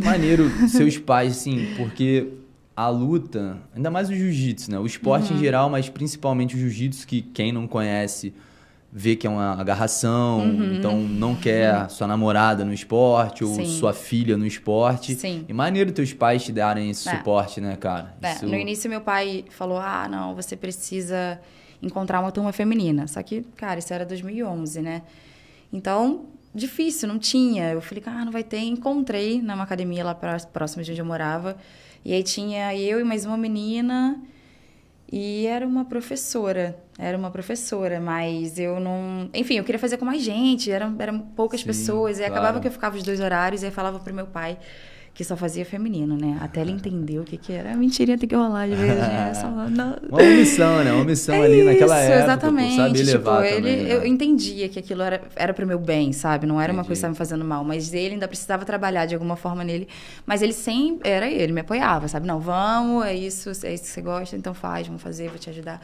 Muito maneiro seus pais, sim, porque a luta, ainda mais o jiu-jitsu, né? O esporte uhum. em geral, mas principalmente o jiu-jitsu, que quem não conhece vê que é uma agarração, uhum. então não quer uhum. sua namorada no esporte ou Sim. sua filha no esporte. Sim. E maneiro teus pais te darem esse é. suporte, né, cara? É. Isso... No início meu pai falou: "Ah, não, você precisa encontrar uma turma feminina". Só que, cara, isso era 2011, né? Então, difícil, não tinha. Eu falei, ah, não vai ter. Encontrei numa academia lá pra, próxima de onde eu morava. E aí tinha eu e mais uma menina. E era uma professora, era uma professora, mas eu não. Enfim, eu queria fazer com mais gente, eram, eram poucas Sim, pessoas, e claro. acabava que eu ficava os dois horários, e aí falava pro meu pai: que só fazia feminino, né? Até ela ah. entender o que, que era. Mentirinha tem que rolar de vez, né? Só, não. Uma omissão, né? Uma omissão é ali isso, naquela época. Exatamente. sabe tipo, ele, também, né? eu entendia que aquilo era, era pro meu bem, sabe? Não era Entendi. uma coisa que estava me fazendo mal, mas ele ainda precisava trabalhar de alguma forma nele. Mas ele sempre, era ele, me apoiava, sabe? Não, vamos, é isso, é isso que você gosta, então faz, vamos fazer, vou te ajudar.